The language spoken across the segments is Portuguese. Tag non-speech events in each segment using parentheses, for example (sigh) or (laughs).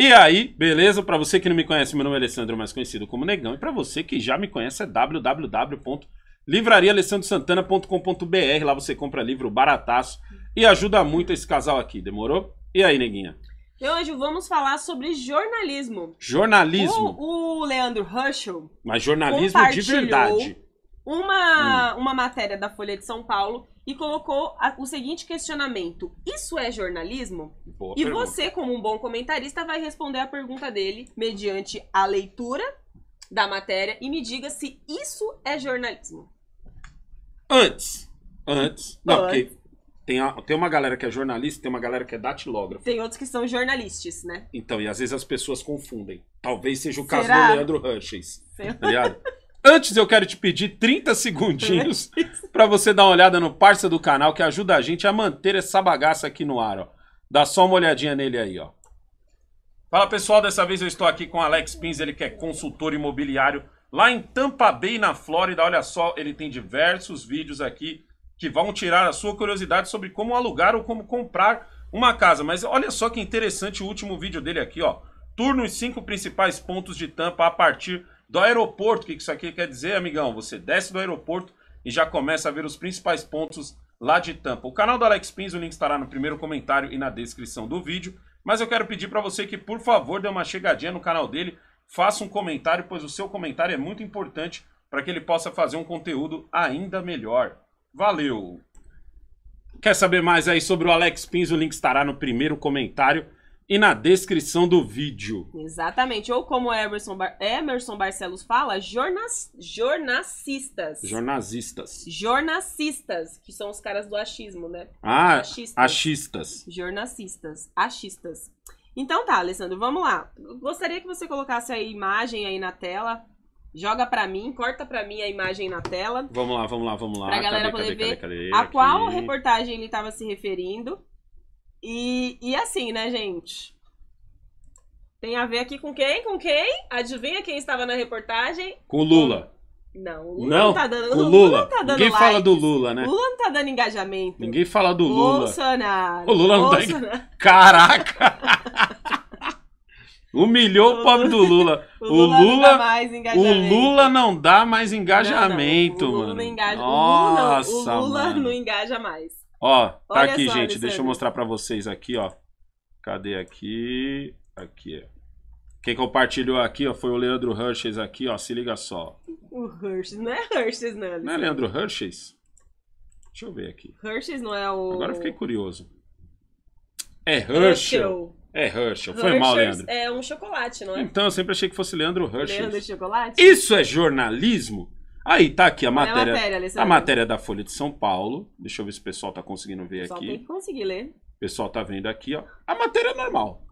E aí, beleza? Para você que não me conhece, meu nome é Alessandro, mais conhecido como Negão. E para você que já me conhece, é www.livrariaalessandrosantana.com.br. Lá você compra livro barataço e ajuda muito esse casal aqui, demorou? E aí, Neguinha? E hoje vamos falar sobre jornalismo. Jornalismo. O, o Leandro Herschel. Mas jornalismo de verdade uma, hum. uma matéria da Folha de São Paulo e colocou a, o seguinte questionamento: Isso é jornalismo? Boa e pergunta. você, como um bom comentarista, vai responder a pergunta dele mediante a leitura da matéria e me diga se isso é jornalismo. Antes. Antes. Não, Antes. porque tem, a, tem uma galera que é jornalista, tem uma galera que é datilógrafo. Tem outros que são jornalistas, né? Então, e às vezes as pessoas confundem. Talvez seja o Será? caso do Leandro Hutchins. Tá ligado? (laughs) Antes eu quero te pedir 30 segundinhos é para você dar uma olhada no parça do canal que ajuda a gente a manter essa bagaça aqui no ar, ó. Dá só uma olhadinha nele aí, ó. Fala pessoal, dessa vez eu estou aqui com Alex Pins, ele que é consultor imobiliário lá em Tampa Bay, na Flórida. Olha só, ele tem diversos vídeos aqui que vão tirar a sua curiosidade sobre como alugar ou como comprar uma casa. Mas olha só que interessante o último vídeo dele aqui, ó. Turno os cinco principais pontos de Tampa a partir do aeroporto, o que isso aqui quer dizer, amigão? Você desce do aeroporto e já começa a ver os principais pontos lá de Tampa. O canal do Alex Pins, o link estará no primeiro comentário e na descrição do vídeo. Mas eu quero pedir para você que, por favor, dê uma chegadinha no canal dele, faça um comentário, pois o seu comentário é muito importante para que ele possa fazer um conteúdo ainda melhor. Valeu! Quer saber mais aí sobre o Alex Pins? O link estará no primeiro comentário e na descrição do vídeo. Exatamente. Ou como Emerson, Bar Emerson Barcelos fala, jornas jornacistas. Jornasistas. Jornacistas, que são os caras do achismo, né? Ah, achistas. achistas. Jornacistas, achistas. Então tá, Alessandro, vamos lá. Gostaria que você colocasse a imagem aí na tela. Joga para mim, corta para mim a imagem na tela. Vamos lá, vamos lá, vamos lá. Pra galera cadê, poder cadê, ver cadê, a qual reportagem ele estava se referindo. E, e assim, né, gente? Tem a ver aqui com quem? Com quem? Adivinha quem estava na reportagem? Com o Lula. Não, o Lula não, não tá dando. O Lula. Tá dando Ninguém likes. fala do Lula, né? O Lula não tá dando engajamento. Ninguém fala do Lula. Bolsonaro. O Lula não tá Bolsonaro. tá. (laughs) Caraca! (laughs) Humilhou o pobre do Lula. (laughs) O Lula, o Lula, não dá mais engajamento. O Lula não dá mais engajamento, não, não. O Lula mano. engaja, Nossa, o Lula não engaja mais. Ó, tá Olha aqui, só, gente. Alexandre. Deixa eu mostrar para vocês aqui, ó. Cadê aqui? Aqui. Quem compartilhou aqui, ó, foi o Leandro Hershey aqui, ó. Se liga só. O Hershey, não é né não. Não é Leandro Hershey? Deixa eu ver aqui. Hershey não é o... Agora eu fiquei curioso. É, é Hershey. É Herschel. Foi mal, Leandro. É um chocolate, não é? Então, eu sempre achei que fosse Leandro Herschel. Leandro Chocolate? Isso é jornalismo? Aí, tá aqui a tá matéria. É a, matéria a matéria, da Folha de São Paulo. Deixa eu ver se o pessoal tá conseguindo ver aqui. Tem que conseguir ler. O pessoal tá vendo aqui, ó. A matéria é normal.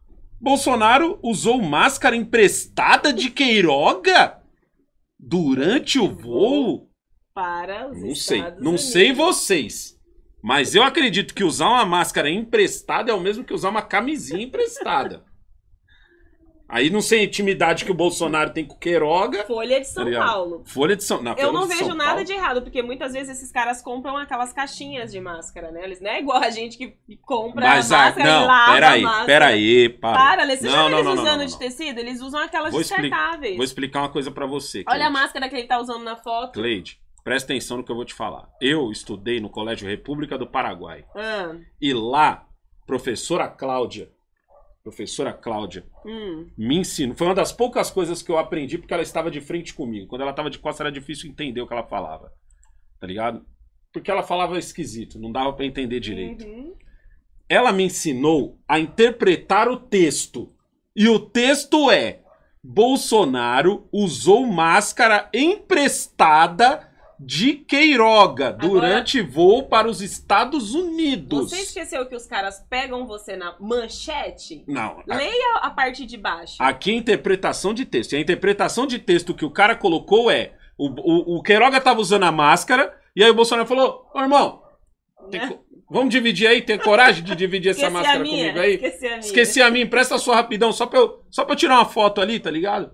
Bolsonaro usou máscara emprestada de Queiroga durante o voo? Para os Não Estados sei, não Unidos. sei vocês. Mas eu acredito que usar uma máscara emprestada é o mesmo que usar uma camisinha emprestada. Aí não sei a intimidade que o Bolsonaro tem com o Queiroga. Folha de São é Paulo. Folha de São Paulo. Eu não vejo São nada Paulo. de errado, porque muitas vezes esses caras compram aquelas caixinhas de máscara, né? Eles não é igual a gente que compra Mas, ah, a máscara não, e lava peraí, a máscara. Peraí, para. Para, Lê, você não, já não, eles não, usando não, de tecido? Eles usam aquelas vou descartáveis. Expli vou explicar uma coisa para você. Cleide. Olha a máscara que ele tá usando na foto. Cleide, presta atenção no que eu vou te falar. Eu estudei no Colégio República do Paraguai. Ah. E lá, professora Cláudia professora Cláudia, hum. me ensinou. Foi uma das poucas coisas que eu aprendi porque ela estava de frente comigo. Quando ela estava de costas era difícil entender o que ela falava, tá ligado? Porque ela falava esquisito, não dava para entender direito. Uhum. Ela me ensinou a interpretar o texto. E o texto é: Bolsonaro usou máscara emprestada de Queiroga durante Agora, voo para os Estados Unidos. Você esqueceu que os caras pegam você na manchete? Não. Leia a, a parte de baixo. Aqui é interpretação de texto. E a interpretação de texto que o cara colocou é: o, o, o Queiroga tava usando a máscara, e aí o Bolsonaro falou: Ô irmão, né? vamos dividir aí? Tem coragem de dividir essa máscara minha, comigo aí? Esqueci a minha. Esqueci a minha, empresta a sua rapidão, só pra, eu, só pra eu tirar uma foto ali, tá ligado?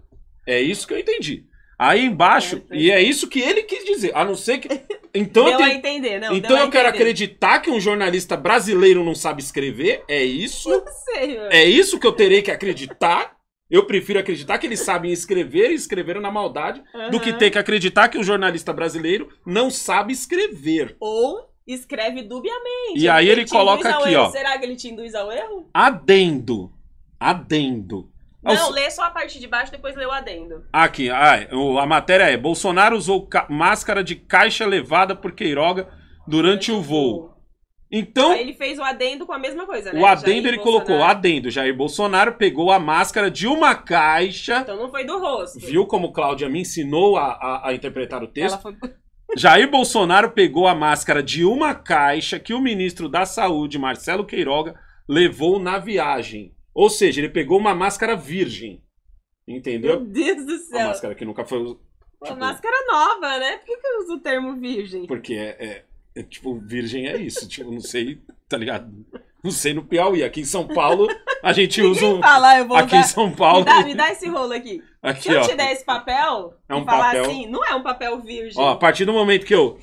É isso que eu entendi. Aí embaixo, é, e é isso que ele quis dizer, a não ser que. (laughs) Então deu eu, tenho... entender, não. Então eu quero acreditar que um jornalista brasileiro não sabe escrever, é isso? Não sei, É isso que eu terei que acreditar? Eu prefiro acreditar que eles sabem escrever e escreveram na maldade uhum. do que ter que acreditar que um jornalista brasileiro não sabe escrever. Ou escreve dubiamente. E aí ele, ele coloca aqui, ó. Será que ele te induz ao erro? Adendo. Adendo. Não, Os... lê só a parte de baixo, depois lê o adendo. Aqui, ah, a matéria é: Bolsonaro usou máscara de caixa levada por Queiroga durante o voo. Então. Aí ele fez o adendo com a mesma coisa, né? O adendo Jair ele Bolsonaro. colocou: adendo. Jair Bolsonaro pegou a máscara de uma caixa. Então não foi do rosto. Viu como Cláudia me ensinou a, a, a interpretar o texto? Ela foi. (laughs) Jair Bolsonaro pegou a máscara de uma caixa que o ministro da Saúde, Marcelo Queiroga, levou na viagem. Ou seja, ele pegou uma máscara virgem. Entendeu? Meu Deus do céu. Uma máscara que nunca foi. Uma tipo, máscara nova, né? Por que, que usa o termo virgem? Porque é, é, é tipo, virgem é isso. tipo, não sei, tá ligado? Não sei no Piauí. Aqui em São Paulo, a gente usa um. Fala, eu vou aqui usar... em São Paulo. Me dá, me dá esse rolo aqui. aqui Se eu ó, te der esse papel é um falar papel... assim, não é um papel virgem. Ó, a partir do momento que eu.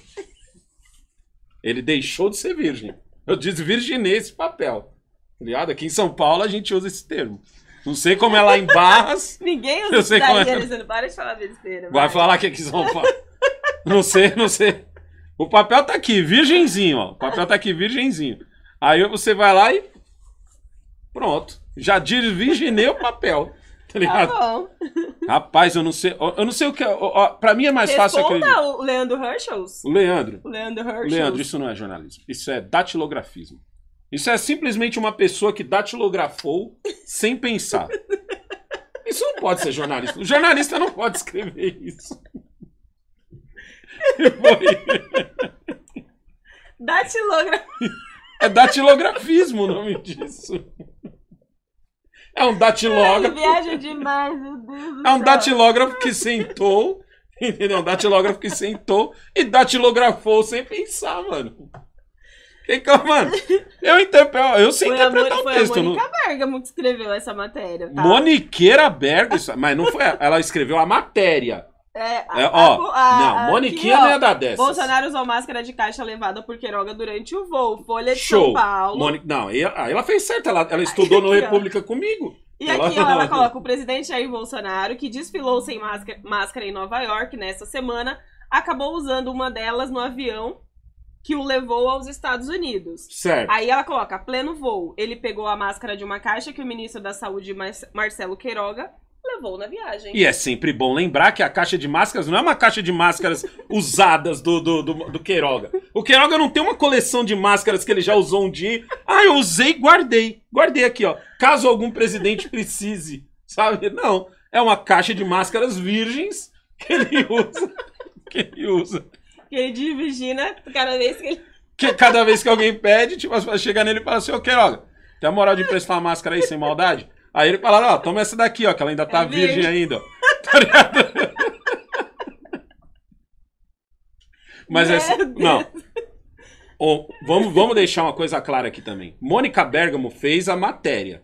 Ele deixou de ser virgem. Eu desvirginei esse papel. Tá ligado? Aqui em São Paulo a gente usa esse termo. Não sei como é lá em Barras. (laughs) Ninguém usa eu sei como é. Para de falar besteira. Vai, vai falar que é aqui em São Paulo. não sei, não sei. O papel tá aqui, virgenzinho, ó. O papel tá aqui, virgenzinho. Aí você vai lá e. Pronto. Já desvirginei o papel. Tá, tá ligado? Tá bom. Rapaz, eu não sei. Eu não sei o que. É, ó, ó, pra mim é mais Responda fácil Responda O Leandro Herschels? O Leandro. O Leandro Herschels. Leandro, isso não é jornalismo. Isso é datilografismo. Isso é simplesmente uma pessoa que datilografou sem pensar. Isso não pode ser jornalista. O jornalista não pode escrever isso. Foi. Datilografia. É datilografismo o nome disso. É um datilógrafo. Ai, viaja demais, meu Deus do É um datilógrafo que sentou, entendeu? É um datilógrafo que sentou e datilografou sem pensar, mano. Então, mano, eu, interpreto, eu sei foi interpretar a, o texto. Foi a Mônica não... Bergamo que escreveu essa matéria, tá? Moniqueira Bergamo, mas não foi ela escreveu a matéria. É, a, é, ó, a, a, não, Moniquinha não é da dessas. Bolsonaro usou máscara de caixa levada por Queiroga durante o voo. Folha de Show. São Paulo. Moni, não, ela, ela, fez certo, ela, ela estudou (laughs) aqui, no República ó. comigo. E ela, aqui ó, ela (laughs) coloca o presidente Jair Bolsonaro, que desfilou sem máscara, máscara em Nova York nessa semana, acabou usando uma delas no avião que o levou aos Estados Unidos. Certo. Aí ela coloca pleno voo. Ele pegou a máscara de uma caixa que o ministro da Saúde, Marcelo Queiroga, levou na viagem. E é sempre bom lembrar que a caixa de máscaras não é uma caixa de máscaras (laughs) usadas do, do, do, do, Queiroga. O Queiroga não tem uma coleção de máscaras que ele já usou um dia. Ah, eu usei, guardei. Guardei aqui, ó. Caso algum presidente precise, sabe? Não. É uma caixa de máscaras virgens que ele usa. Que ele usa. E ele divina cada vez que ele. Que cada vez que alguém pede, tipo, as pessoas chegam nele e falam assim, ô olha tem a moral de emprestar uma máscara aí sem maldade? Aí ele fala, ó, toma essa daqui, ó, que ela ainda tá é virgem. virgem ainda, ó. (laughs) Tá ligado? Mas essa. É assim, não. Oh, vamos, vamos deixar uma coisa clara aqui também. Mônica Bergamo fez a matéria.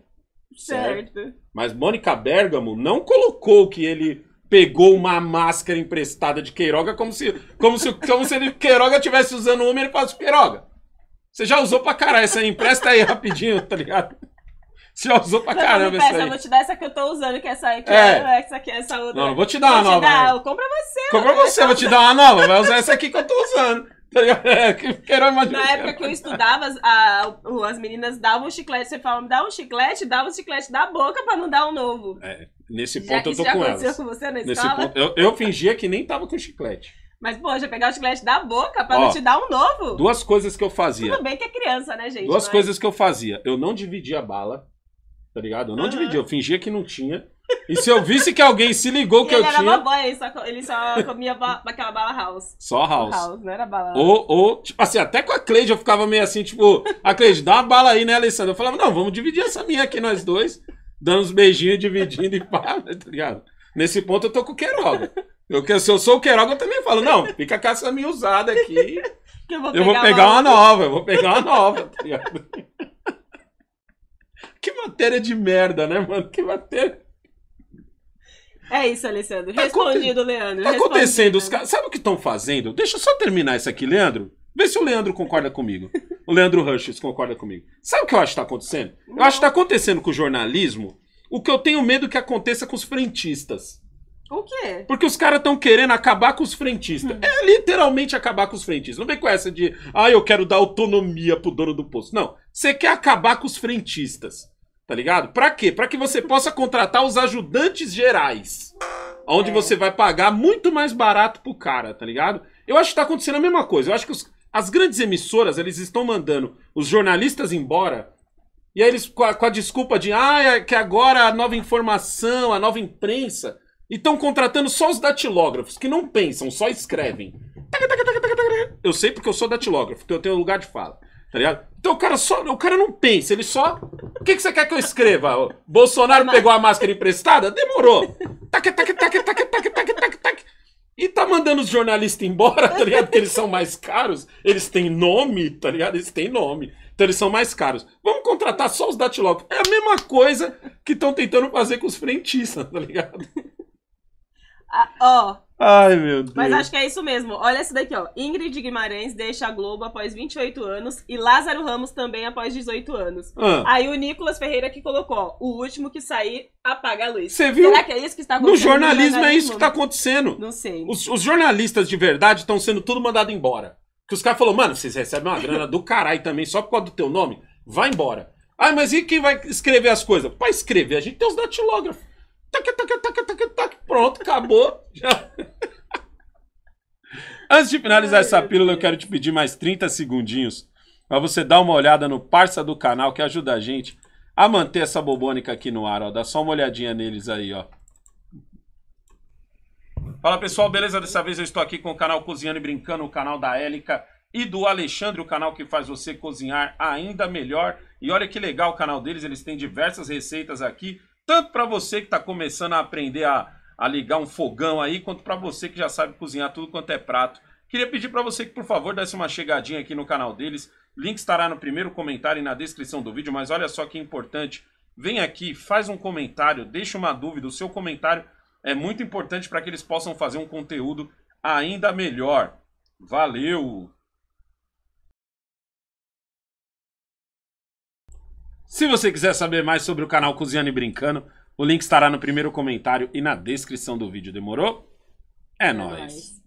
Certo. certo. Mas Mônica Bergamo não colocou que ele pegou uma máscara emprestada de Queiroga como se, como se, como se ele, Queiroga estivesse usando uma e ele falasse, assim, Queiroga, você já usou pra caralho essa aí, empresta aí rapidinho, tá ligado? Você já usou pra não, caramba não essa aí. Eu vou te dar essa que eu tô usando, que é essa que é. É, é, essa aqui, essa outra. Não, vou te dar vou uma te nova. Dar, compro compra você. Compra você, você, vou te dar uma nova. Vai usar essa aqui que eu tô usando. Tá é, Na época que eu estudava, a, as meninas davam um chiclete, você falava, me dá um chiclete, dava um chiclete da boca pra não dar um novo. É. Nesse já, ponto eu tô já com elas. Com você na Nesse ponto, eu, eu fingia que nem tava com chiclete. Mas, pô, já pegar o chiclete da boca pra Ó, não te dar um novo. Duas coisas que eu fazia. Tudo bem que é criança, né, gente? Duas mas... coisas que eu fazia. Eu não dividia a bala, tá ligado? Eu não uhum. dividia, eu fingia que não tinha. E se eu visse que alguém se ligou e que eu tinha... Ele era boy, ele só, ele só comia ba... aquela bala house. Só house. House, não era bala. Ou, ou, tipo assim, até com a Cleide eu ficava meio assim, tipo, a Cleide, dá uma bala aí, né, Alessandra? Eu falava, não, vamos dividir essa minha aqui, nós dois dando uns beijinhos, dividindo e pá, (laughs) tá ligado? Nesse ponto eu tô com o Queiroga. Eu, se eu sou o Queiroga, eu também falo, não, fica com essa minha usada aqui. Eu vou, eu vou pegar, uma, uma nova, eu vou pegar uma nova, tá ligado? (laughs) que matéria de merda, né, mano? Que matéria. É isso, Alessandro. Tá Respondido, Leandro. Tá acontecendo, os caras. Sabe o que estão fazendo? Deixa eu só terminar isso aqui, Leandro. Vê se o Leandro concorda comigo. O Leandro Rushes concorda comigo. Sabe o que eu acho que está acontecendo? Eu acho que está acontecendo com o jornalismo o que eu tenho medo que aconteça com os frentistas. O quê? Porque os caras estão querendo acabar com os frentistas. Hum. É literalmente acabar com os frentistas. Não vem com essa de, ah, eu quero dar autonomia pro dono do posto. Não. Você quer acabar com os frentistas. Tá ligado? Pra quê? Pra que você possa contratar os ajudantes gerais. Onde é. você vai pagar muito mais barato pro cara, tá ligado? Eu acho que tá acontecendo a mesma coisa. Eu acho que os, as grandes emissoras, eles estão mandando os jornalistas embora e aí eles com a, com a desculpa de ah, é que agora a nova informação, a nova imprensa, e estão contratando só os datilógrafos, que não pensam, só escrevem. Eu sei porque eu sou datilógrafo, então eu tenho lugar de fala. Tá ligado? Então o cara só. O cara não pensa, ele só. O que, que você quer que eu escreva? Bolsonaro pegou a máscara emprestada? Demorou. Tac, tac, tac, tac, tac, tac, tac, tac. E tá mandando os jornalistas embora, tá ligado? Porque eles são mais caros, eles têm nome, tá ligado? Eles têm nome. Então eles são mais caros. Vamos contratar só os datilógrafos. É a mesma coisa que estão tentando fazer com os frentistas, tá ligado? Ah, ó, Ai, meu Deus. Mas acho que é isso mesmo. Olha isso daqui, ó. Ingrid Guimarães deixa a Globo após 28 anos e Lázaro Ramos também após 18 anos. Ah. Aí o Nicolas Ferreira que colocou, ó, o último que sair apaga a luz. Você viu? Será que é isso que está acontecendo? No jornalismo, no jornalismo é isso que está acontecendo. Não sei. Os, os jornalistas de verdade estão sendo tudo mandado embora. Que os caras falaram, mano, vocês recebem uma grana do caralho também só por causa do teu nome? Vai embora. Ah, mas e quem vai escrever as coisas? Para escrever, a gente tem os datilógrafos. Pronto, acabou. Já. Antes de finalizar essa pílula, eu quero te pedir mais 30 segundinhos para você dar uma olhada no parça do canal que ajuda a gente a manter essa bobônica aqui no ar. Ó. Dá só uma olhadinha neles aí, ó. Fala pessoal, beleza? Dessa vez eu estou aqui com o canal Cozinhando e Brincando, o canal da Élica e do Alexandre, o canal que faz você cozinhar ainda melhor. E olha que legal o canal deles, eles têm diversas receitas aqui tanto para você que está começando a aprender a, a ligar um fogão aí, quanto para você que já sabe cozinhar tudo quanto é prato. Queria pedir para você que, por favor, desse uma chegadinha aqui no canal deles. Link estará no primeiro comentário e na descrição do vídeo, mas olha só que importante. Vem aqui, faz um comentário, deixa uma dúvida. O seu comentário é muito importante para que eles possam fazer um conteúdo ainda melhor. Valeu! Se você quiser saber mais sobre o canal Cozinhando e Brincando, o link estará no primeiro comentário e na descrição do vídeo, demorou? É, é nóis. nóis.